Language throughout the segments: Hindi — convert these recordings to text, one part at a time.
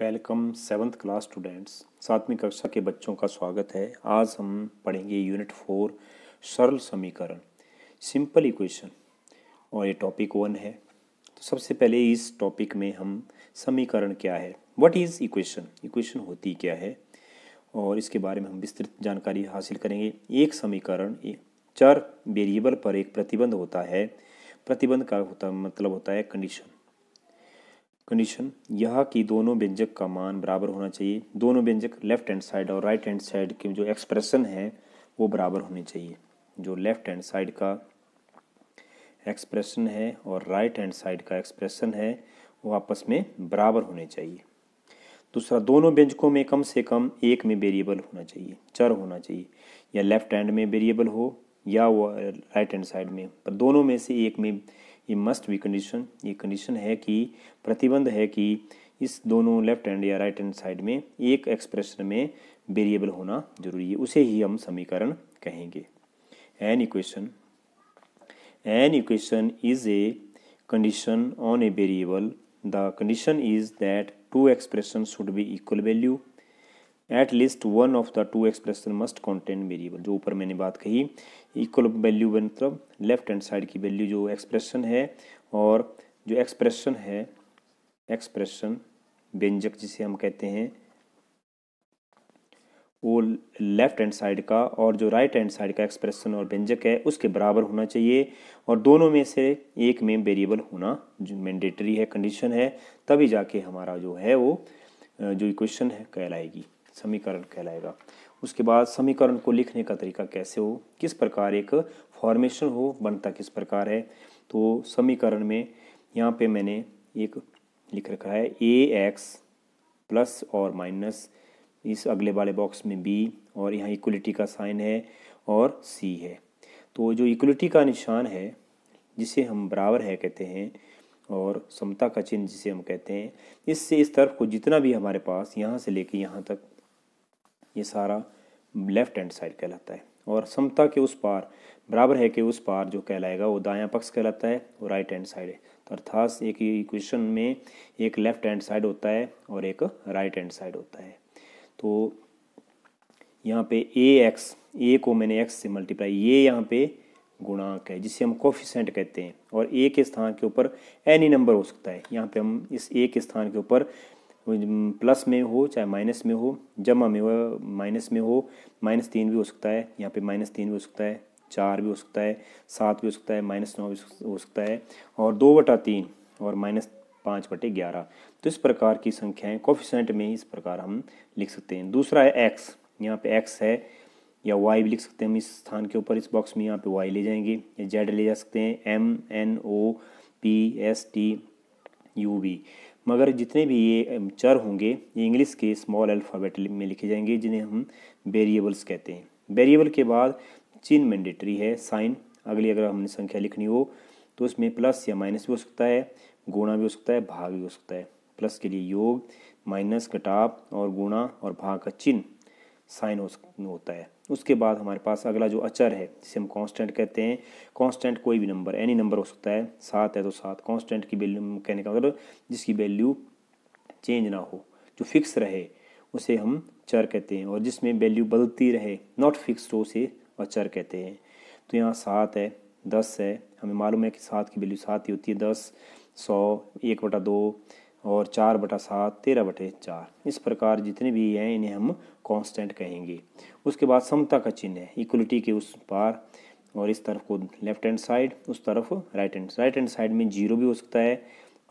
वेलकम सेवन्थ क्लास स्टूडेंट्स सातवीं कक्षा के बच्चों का स्वागत है आज हम पढ़ेंगे यूनिट फोर सरल समीकरण सिंपल इक्वेशन और ये टॉपिक वन है तो सबसे पहले इस टॉपिक में हम समीकरण क्या है व्हाट इज़ इक्वेशन इक्वेशन होती क्या है और इसके बारे में हम विस्तृत जानकारी हासिल करेंगे एक समीकरण चार वेरिएबल पर एक प्रतिबंध होता है प्रतिबंध का होता मतलब होता है कंडीशन कंडीशन यहाँ की दोनों व्यंजक का मान बराबर होना चाहिए दोनों व्यंजक लेफ्ट हैंड साइड और राइट हैंड साइड के जो एक्सप्रेशन है वो बराबर होने चाहिए जो लेफ्ट हैंड साइड का एक्सप्रेशन है और राइट हैंड साइड का एक्सप्रेशन है वो आपस में बराबर होने चाहिए दूसरा दोनों व्यंजकों में कम से कम एक में वेरिएबल होना चाहिए चर होना चाहिए या लेफ्ट हैंड में वेरिएबल हो या वो राइट हैंड साइड में पर दोनों में से एक में ये मस्ट बी कंडीशन ये कंडीशन है कि प्रतिबंध है कि इस दोनों लेफ्ट हैंड या राइट हैंड साइड में एक एक्सप्रेशन में वेरिएबल होना जरूरी है उसे ही हम समीकरण कहेंगे an equation an equation is a condition on a variable the condition is that two expression should be equal value at least one of the two expression must contain variable जो ऊपर मैंने बात कही इक्वल वैल्यू मतलब लेफ्ट हैंड साइड की वैल्यू जो एक्सप्रेशन है और जो एक्सप्रेशन है एक्सप्रेशन व्यंजक जिसे हम कहते हैं वो लेफ्ट हैंड साइड का और जो राइट हैंड साइड का एक्सप्रेशन और व्यंजक है उसके बराबर होना चाहिए और दोनों में से एक में वेरिएबल होना जो मैंडेटरी है कंडीशन है तभी जाके हमारा जो है वो जो इक्वेशन है कहलाएगी समीकरण कहलाएगा उसके बाद समीकरण को लिखने का तरीका कैसे हो किस प्रकार एक फॉर्मेशन हो बनता किस प्रकार है तो समीकरण में यहाँ पे मैंने एक लिख रखा है ए एक्स प्लस और माइनस इस अगले वाले बॉक्स में बी और यहाँ इक्वलिटी का साइन है और सी है तो जो इक्वलिटी का निशान है जिसे हम बराबर है कहते हैं और समता का चिन्ह जिसे हम कहते हैं इससे इस तरफ को जितना भी हमारे पास यहाँ से लेके यहाँ तक ये सारा लेफ्ट हैंड साइड कहलाता है और समता के उस पार बराबर है कि उस पार जो कहलाएगा वो दायां पक्ष कहलाता है और राइट हैंड साइड है तो अर्थात एक इक्वेशन में एक लेफ्ट हैंड साइड होता है और एक राइट हैंड साइड होता है तो यहाँ पे ए एक्स ए को मैंने एक्स से मल्टीप्लाई ये यहाँ पे गुणांक है जिसे हम कोफिशेंट कहते हैं और ए के स्थान के ऊपर एनी नंबर हो सकता है यहाँ पे हम इस ए के स्थान के ऊपर प्लस में हो चाहे माइनस में हो जमा में हो माइनस में हो माइनस तीन भी हो सकता है यहाँ पे माइनस तीन भी हो सकता है चार भी हो सकता है सात भी हो सकता है माइनस नौ भी हो सकता है और दो बटा तीन और माइनस पाँच बटे ग्यारह तो इस प्रकार की संख्याएं कॉफिशेंट में इस प्रकार हम लिख सकते हैं दूसरा है एक्स यहाँ पे एक्स है या वाई भी लिख सकते हैं हम इस स्थान के ऊपर इस बॉक्स में यहाँ पे वाई ले जाएंगे या जेड ले जा सकते हैं M N O P S T U B मगर जितने भी ये चर होंगे ये इंग्लिश के स्मॉल अल्फ़ाबेट में लिखे जाएंगे जिन्हें हम वेरिएबल्स कहते हैं वेरिएबल के बाद चिन्ह मैंडेटरी है साइन अगली अगर हमने संख्या लिखनी हो तो उसमें प्लस या माइनस भी हो सकता है गुणा भी हो सकता है भाग भी हो सकता है प्लस के लिए योग माइनस कटाप और गुणा और भाग का चिन्ह साइन हो होता है उसके बाद हमारे पास अगला जो अचर है जिसे हम कांस्टेंट कहते हैं कांस्टेंट कोई भी नंबर एनी नंबर हो सकता है सात है तो सात कांस्टेंट की वैल्यू कहने का मतलब जिसकी वैल्यू चेंज ना हो जो फिक्स रहे उसे हम चर कहते हैं और जिसमें वैल्यू बदलती रहे नॉट फिक्स हो उसे अचर कहते हैं तो यहाँ सात है दस है हमें मालूम है कि सात की वैल्यू सात ही होती है दस सौ एक बटा दो और चार बटा सात तेरह बटे चार इस प्रकार जितने भी हैं इन्हें हम कांस्टेंट कहेंगे उसके बाद समता का चिन्ह है इक्वलिटी के उस पार और इस तरफ को लेफ्ट हैंड साइड उस तरफ right hand right hand side में जीरो भी हो सकता है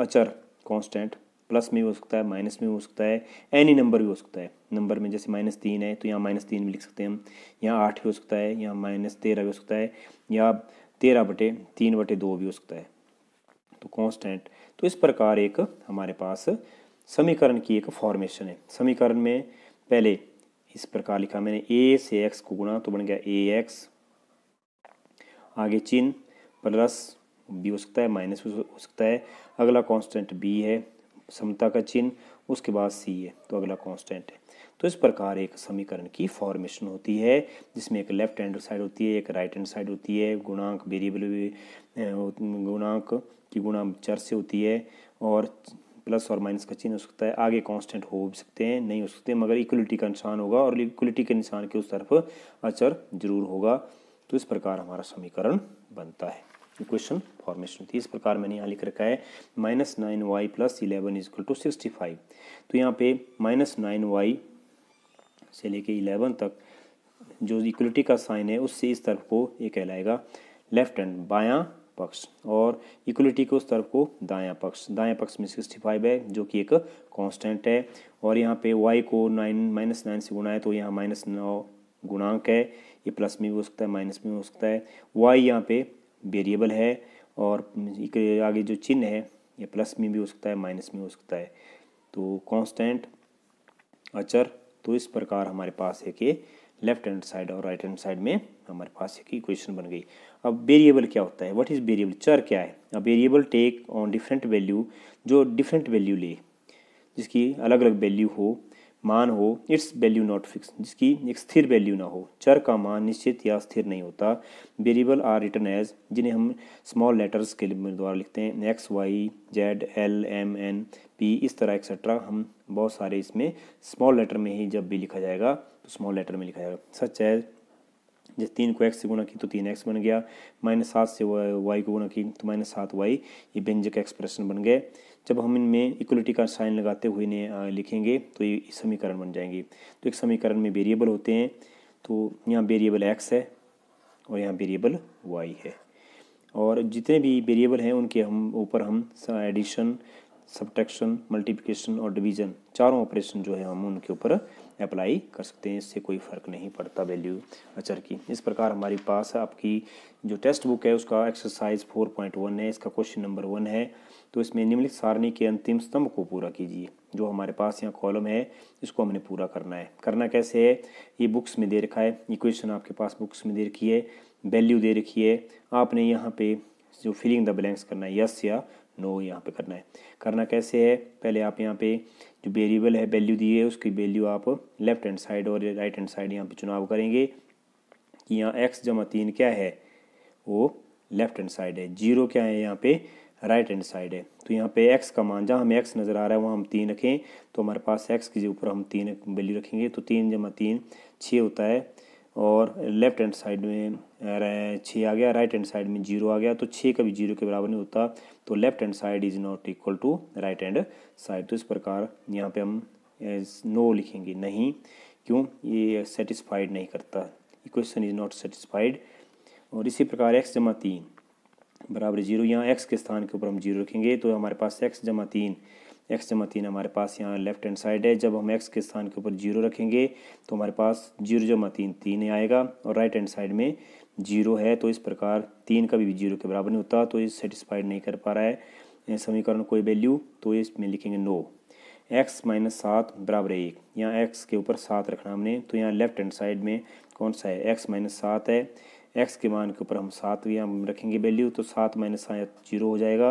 अचर कांस्टेंट प्लस में भी हो सकता है माइनस में भी हो सकता है एनी नंबर भी हो सकता है नंबर में जैसे माइनस तीन है तो यहाँ माइनस तीन भी लिख सकते हैं हम यहाँ आठ भी हो सकता है यहाँ माइनस तेरह भी हो सकता है या तेरह बटे तीन बटे दो भी हो सकता है तो कांस्टेंट तो इस प्रकार एक हमारे पास समीकरण की एक फॉर्मेशन है समीकरण में पहले इस प्रकार लिखा मैंने ए से एक्स को गुणा तो बन गया ए एक्स आगे चिन्ह प्लस भी हो सकता है माइनस भी हो सकता है अगला कांस्टेंट बी है समता का चिन्ह उसके बाद सी है तो अगला कांस्टेंट है तो इस प्रकार एक समीकरण की फॉर्मेशन होती है जिसमें एक लेफ्ट हैंड साइड होती है एक राइट हैंड साइड होती है गुणांक वेरिएबल गुणांक चर से होती है और प्लस और माइनस का चिन्ह हो सकता है आगे कांस्टेंट हो भी सकते हैं नहीं हो सकते मगर इक्वलिटी का निशान होगा और इक्वलिटी के निशान के उस तरफ अचर जरूर होगा तो इस प्रकार हमारा समीकरण बनता है इक्वेशन फॉर्मेशन थी इस प्रकार मैंने यहाँ लिख रखा है minus nine y plus eleven is equal to sixty five तो यहाँ पे माइनस नाइन वाई से लेके इलेवन तक जो इक्वलिटी का साइन है उससे इस तरफ को ये कहलाएगा लेफ्ट हैंड बायां पक्ष और इक्वलिटी के उस तरफ को दायां पक्ष दायां पक्ष में सिक्सटी फाइव है जो कि एक कांस्टेंट है और यहाँ पे वाई को नाइन माइनस नाइन से गुणा है तो यहाँ माइनस नौ गुणांक है ये प्लस में भी हो सकता है माइनस में हो सकता है वाई यहाँ पे वेरिएबल है और आगे जो चिन्ह है ये प्लस में भी हो सकता है माइनस में हो सकता है तो कॉन्स्टेंट अचर तो इस प्रकार हमारे पास है कि लेफ्ट हैंड साइड और राइट हैंड साइड में हमारे पास एक इक्वेशन बन गई अब वेरिएबल क्या होता है व्हाट इज़ वेरिएबल चर क्या है अब variable take on different value जो डिफरेंट वैल्यू ले जिसकी अलग अलग वैल्यू हो मान हो इट्स वैल्यू नॉट फिक्स जिसकी एक स्थिर वैल्यू ना हो चर का मान निश्चित या स्थिर नहीं होता वेरिएबल आर रिटर्न एज जिन्हें हम स्मॉल लेटर्स के द्वारा लिखते हैं x y z l m n p इस तरह एक्सेट्रा हम बहुत सारे इसमें स्मॉल लेटर में ही जब भी लिखा जाएगा स्मॉल लेटर में लिखा जाएगा सच है जैसे तीन को एक्स से गुना की तो तीन एक्स बन गया माइनस सात से वाई को गुना की तो माइनस सात वाई ये व्यंजक एक्सप्रेशन बन गए जब हम इनमें इक्वलिटी का साइन लगाते हुए इन्हें लिखेंगे तो ये समीकरण बन जाएंगे तो एक समीकरण में वेरिएबल होते हैं तो यहाँ वेरिएबल एक्स है और यहाँ वेरिएबल वाई है और जितने भी वेरिएबल हैं उनके हम ऊपर हम एडिशन सब्ट्रैक्शन मल्टीप्लिकेशन और डिवीज़न चारों ऑपरेशन जो है हम उनके ऊपर अप्लाई कर सकते हैं इससे कोई फ़र्क नहीं पड़ता वैल्यू अचर की इस प्रकार हमारे पास आपकी जो टेक्स्ट बुक है उसका एक्सरसाइज फोर पॉइंट वन है इसका क्वेश्चन नंबर वन है तो इसमें निम्नलिखित सारणी के अंतिम स्तंभ को पूरा कीजिए जो हमारे पास यहाँ कॉलम है इसको हमने पूरा करना है करना कैसे है ये बुक्स में दे रखा है क्वेश्चन आपके पास बुक्स में दे रखी है वैल्यू दे रखी है आपने यहाँ पे जो फिलिंग द ब्लैंक्स करना है यस या नो यहाँ पे करना है करना कैसे है पहले आप यहाँ पे जो वेरिएबल है वैल्यू दी है उसकी वैल्यू आप लेफ्ट हैंड साइड और राइट हैंड साइड यहाँ पे चुनाव करेंगे कि यहाँ एक्स जमा तीन क्या है वो लेफ्ट हैंड साइड है जीरो क्या है यहाँ पे राइट हैंड साइड है तो यहाँ पे एक्स का मान जहाँ हमें एक्स नज़र आ रहा है वहाँ हम तीन रखें तो हमारे पास एक्स के ऊपर हम तीन वैल्यू रखेंगे तो तीन जमा तीन छः होता है और लेफ्ट हैंड साइड में छः आ गया राइट हैंड साइड में जीरो आ गया तो छः कभी जीरो के बराबर नहीं होता तो left hand side is not equal to right hand side तो इस प्रकार यहाँ पे हम नो लिखेंगे नहीं क्यों ये सेटिस्फाइड नहीं करता इक्वेशन इज नॉट सेटिस्फाइड और इसी प्रकार एक्स जमा तीन बराबर जीरो यहाँ एक्स के स्थान के ऊपर हम जीरो रखेंगे तो हमारे पास एक्स जमा तीन एक्स जमा तीन हमारे पास यहाँ लेफ्ट हैंड साइड है जब हम एक्स के स्थान के ऊपर जीरो रखेंगे तो हमारे पास जीरो जमा तीन तीन आएगा और राइट हैंड साइड में जीरो है तो इस प्रकार तीन कभी भी जीरो के बराबर नहीं होता तो ये सेटिस्फाइड नहीं कर पा रहा है समीकरण कोई वैल्यू तो इसमें लिखेंगे नो एक्स माइनस सात बराबर एक यहाँ एक्स के ऊपर सात रखना हमने तो यहाँ लेफ्ट हैंड साइड में कौन सा है एक्स माइनस सात है एक्स के मान के ऊपर हम सात यहाँ रखेंगे वैल्यू तो सात माइनस सात जीरो हो जाएगा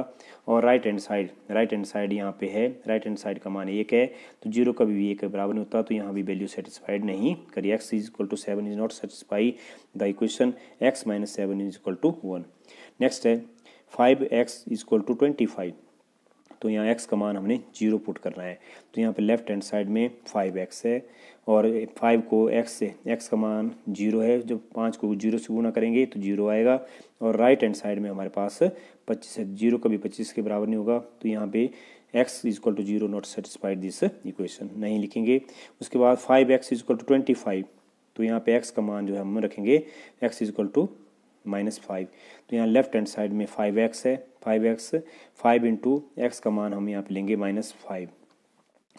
और right hand side right hand side यहाँ पे है राइट हैंड साइड का मान एक है तो जीरो कभी भी एक के बराबर नहीं होता तो यहाँ भी वैल्यू सेटिस्फाइड नहीं करिए x is equal to seven is not satisfy the equation x minus seven is equal to one next है five x is equal to twenty five तो यहाँ एक्स का मान हमने जीरो पुट करना है तो यहाँ पे लेफ्ट हैंड साइड में फाइव एक्स है और फाइव को एक्स से एक्स का मान जीरो है जब पाँच को जीरो से गुणा करेंगे तो जीरो आएगा और राइट हैंड साइड में हमारे पास पच्चीस है जीरो कभी पच्चीस के बराबर नहीं होगा तो यहाँ पे x is equal to zero not satisfied this equation नहीं लिखेंगे उसके बाद five x is equal to twenty five तो यहाँ पे एक्स का मान जो है हम रखेंगे x is equal to minus five तो यहाँ लेफ्ट हैंड साइड में फाइव एक्स है five x five into x का मान हम यहाँ पे लेंगे माइनस फाइव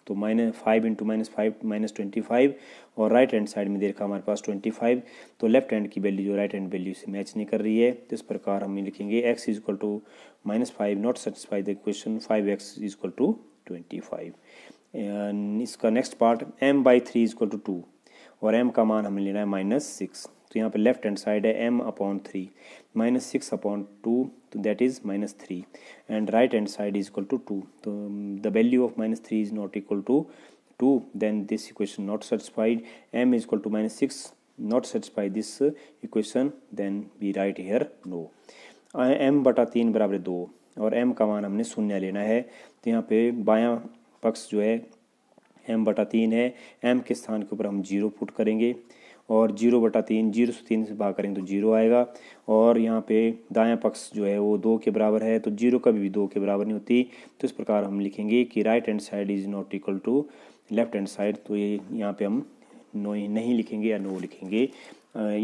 तो minus five into minus five minus twenty five और राइट हैंड साइड में देखा हमारे पास ट्वेंटी फाइव तो लेफ्ट हैंड की वैल्यू जो राइट हैंड वैल्यू से मैच नहीं कर रही है तो इस प्रकार हम लिखेंगे x is equal to minus five not satisfy the question five x is equal to twenty five इसका next part m by three is equal to two two m का मान हमें लेना है माइनस सिक्स तो यहाँ पे लेफ्ट हैंड साइड है m upon three minus six upon two तो that is minus three and right hand side is equal to two two the value of minus three is not equal to two then this equation not satisfied m is equal to minus six not satisfy this equation then we write here no m बटा तीन बराबर दो और m का मान हमने शून्य लेना है तो यहाँ पे बायां पक्ष जो है m बटा तीन है m के स्थान के ऊपर हम जीरो पुट करेंगे और जीरो बटा तीन जीरो से तीन से भाग करेंगे तो जीरो आएगा और यहाँ पे दायां पक्ष जो है वो दो के बराबर है तो जीरो कभी भी दो के बराबर नहीं होती तो इस प्रकार हम लिखेंगे कि right hand side is not equal to left hand side तो ये यहाँ पे हम नो नहीं लिखेंगे या नो लिखेंगे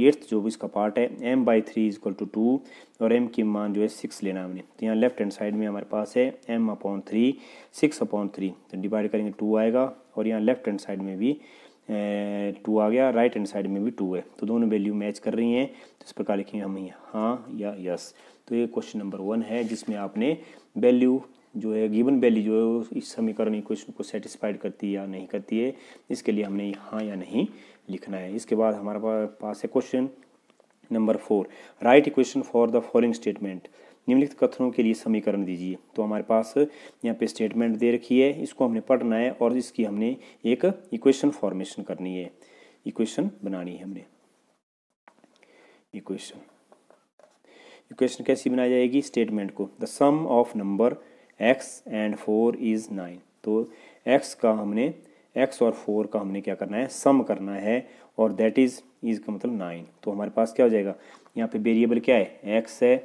एट्थ जो भी इसका पार्ट है m by three is equal to two two m की मान जो है सिक्स लेना है हमने तो यहाँ लेफ्ट हैंड साइड में हमारे पास है m upon three six upon three तो डिवाइड करेंगे टू आएगा और यहाँ लेफ्ट हैंड साइड में भी टू आ गया राइट हैंड साइड में भी टू है तो दोनों वैल्यू मैच कर रही हैं तो इस प्रकार लिखेंगे हम हाँ या यस तो ये क्वेश्चन नंबर वन है जिसमें आपने वैल्यू जो है गिवन वैल्यू जो है इस समीकरण क्वेश्चन को सेटिस्फाइड करती है या नहीं करती है इसके लिए हमने हाँ या नहीं लिखना है इसके बाद हमारे पास है question number four write equation for the following statement निम्नलिखित कथनों के लिए समीकरण दीजिए तो हमारे पास यहाँ पे स्टेटमेंट दे रखी है इसको हमने पढ़ना है और इसकी हमने एक इक्वेशन फॉर्मेशन करनी है इक्वेशन बनानी है हमने इक्वेशन इक्वेशन कैसी बनाई जाएगी स्टेटमेंट को the sum of number x and four is nine तो एक्स का हमने एक्स और फोर का हमने क्या करना है सम करना है और दैट इज इज का मतलब नाइन तो हमारे पास क्या हो जाएगा यहाँ पे वेरिएबल क्या है एक्स है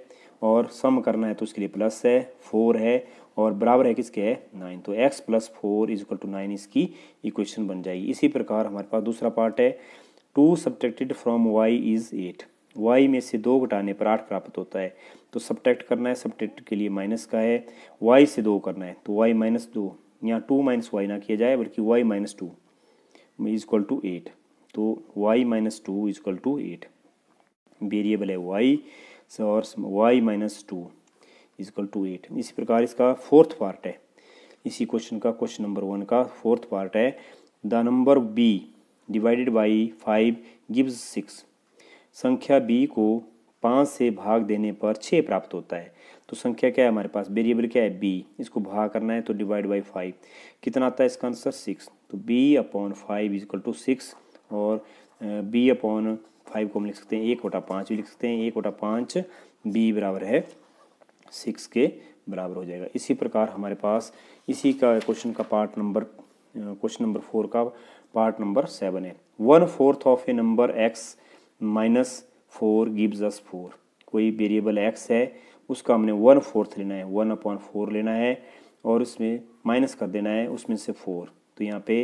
और सम करना है तो उसके लिए प्लस है फोर है और बराबर है किसके है नाइन तो x plus four is equal to nine इसकी इक्वेशन बन जाएगी इसी प्रकार हमारे पास दूसरा पार्ट है two subtracted from y is eight y में से दो घटाने पर आठ प्राप्त होता है तो सब्टेक्ट करना है सब्टेक्ट के लिए माइनस का है वाई से दो करना है तो वाई माइनस दो यहाँ टू माइनस वाई ना किया जाए बल्कि y minus two is equal to eight तो y minus two is equal to eight variable है वाई और y minus two is equal to eight इसी प्रकार इसका फोर्थ पार्ट है इसी क्वेश्चन का क्वेश्चन नंबर वन का फोर्थ पार्ट है the number b divided by five gives six संख्या बी को पाँच से भाग देने पर छः प्राप्त होता है तो संख्या क्या है हमारे पास वेरिएबल क्या है बी इसको भाग करना है तो डिवाइड बाई फाइव कितना आता है इसका आंसर सिक्स तो b upon five is equal to six और बी अपॉन फाइव को हम लिख सकते हैं एक ओटा पाँच भी लिख सकते हैं एक ओटा पाँच बी बराबर है सिक्स के बराबर हो जाएगा इसी प्रकार हमारे पास इसी का क्वेश्चन का part number question number four का पार्ट नंबर सेवन है one fourth of a number x minus four gives us four कोई वेरिएबल एक्स है उसका हमने वन फोर्थ लेना है वन अपॉन फोर लेना है और उसमें माइनस कर देना है उसमें से फोर तो यहाँ पे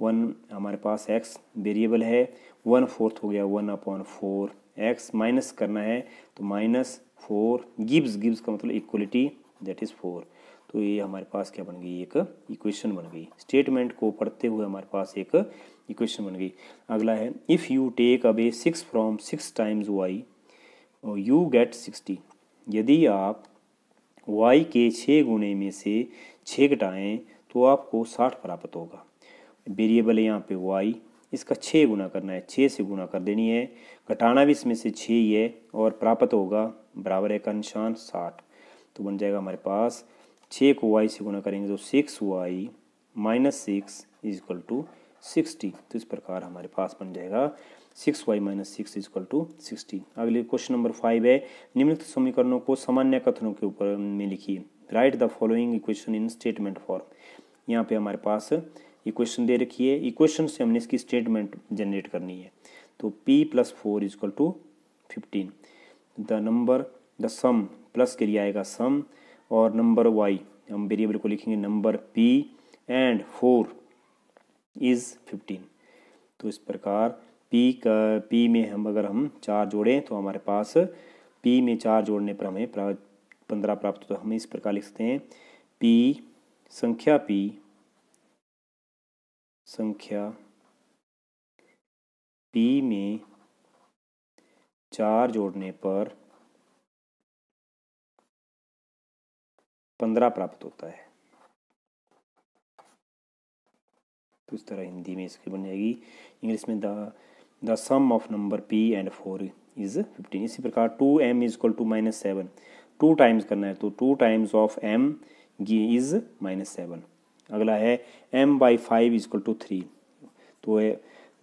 वन हमारे पास एक्स वेरिएबल है वन फोर्थ हो गया one upon four x minus करना है तो माइनस फोर गिब्स गिब्स का मतलब इक्वलिटी दैट इज़ फोर तो ये हमारे पास क्या बन गई एक इक्वेशन बन गई स्टेटमेंट को पढ़ते हुए हमारे पास एक इक्वेशन बन गई अगला है if you take away six from six times y you get sixty यदि आप वाई के छः गुने में से छः घटाएँ तो आपको साठ प्राप्त होगा वेरिएबल है यहाँ पे वाई इसका छः गुना करना है छः से गुना कर देनी है घटाना भी इसमें से छः ही है और प्राप्त होगा बराबर है का निशान साठ तो बन जाएगा हमारे पास छः को वाई से गुना करेंगे तो six y minus six is equal to sixty तो इस प्रकार हमारे पास बन जाएगा six y minus six is equal to sixty अगले क्वेश्चन नंबर फाइव है निम्नलिखित समीकरणों को सामान्य कथनों के ऊपर में लिखिए write the following equation in statement form यहाँ पे हमारे पास इक्वेशन दे रखी है इक्वेशन से हमने इसकी स्टेटमेंट जनरेट करनी है तो p plus four is equal to fifteen the number the sum plus के लिए आएगा सम और नंबर y हम वेरिएबल को लिखेंगे number p and four is fifteen तो इस प्रकार p का p में हम अगर हम चार जोड़ें तो हमारे पास p में चार जोड़ने पर हमें पंद्रह प्राप्त होता है हम इस प्रकार लिखते हैं p संख्या p संख्या p में चार जोड़ने पर पंद्रह प्राप्त होता है तो इस तरह हिंदी में इसकी बन जाएगी इंग्लिश में the the sum of number p and four is fifteen इसी प्रकार two m is equal to minus seven two times करना है तो two times of m is minus seven अगला है m by five is equal to three तो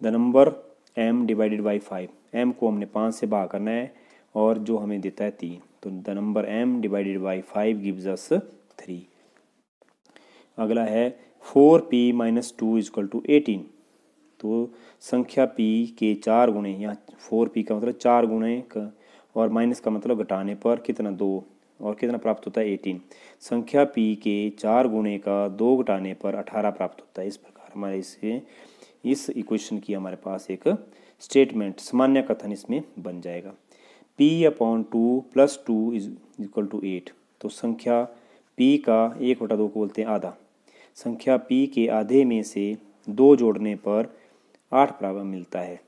the number m divided by five m को हमने पाँच से भाग करना है और जो हमें देता है तीन तो the number m divided by five gives us three अगला है four p minus two is equal to eighteen तो संख्या पी के चार गुणे यहाँ फोर पी का मतलब चार गुणे का और माइनस का मतलब घटाने पर कितना दो और कितना प्राप्त होता है एटीन संख्या पी के चार गुणे का दो घटाने पर अठारह प्राप्त होता है इस प्रकार हमारे इसे इस इक्वेशन की हमारे पास एक स्टेटमेंट सामान्य कथन इसमें बन जाएगा p upon two plus two is equal to eight तो संख्या पी का एक बटा दो को बोलते हैं आधा संख्या पी के आधे में से दो जोड़ने पर आठ प्राप्त मिलता है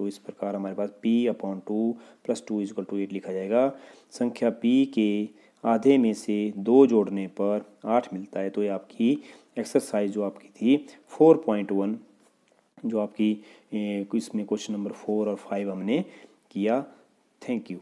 तो इस प्रकार हमारे पास p upon two plus two is equal to eight लिखा जाएगा संख्या p के आधे में से दो जोड़ने पर आठ मिलता है तो ये आपकी एक्सरसाइज जो आपकी थी फोर पॉइंट वन जो आपकी इसमें क्वेश्चन नंबर फोर और फाइव हमने किया थैंक यू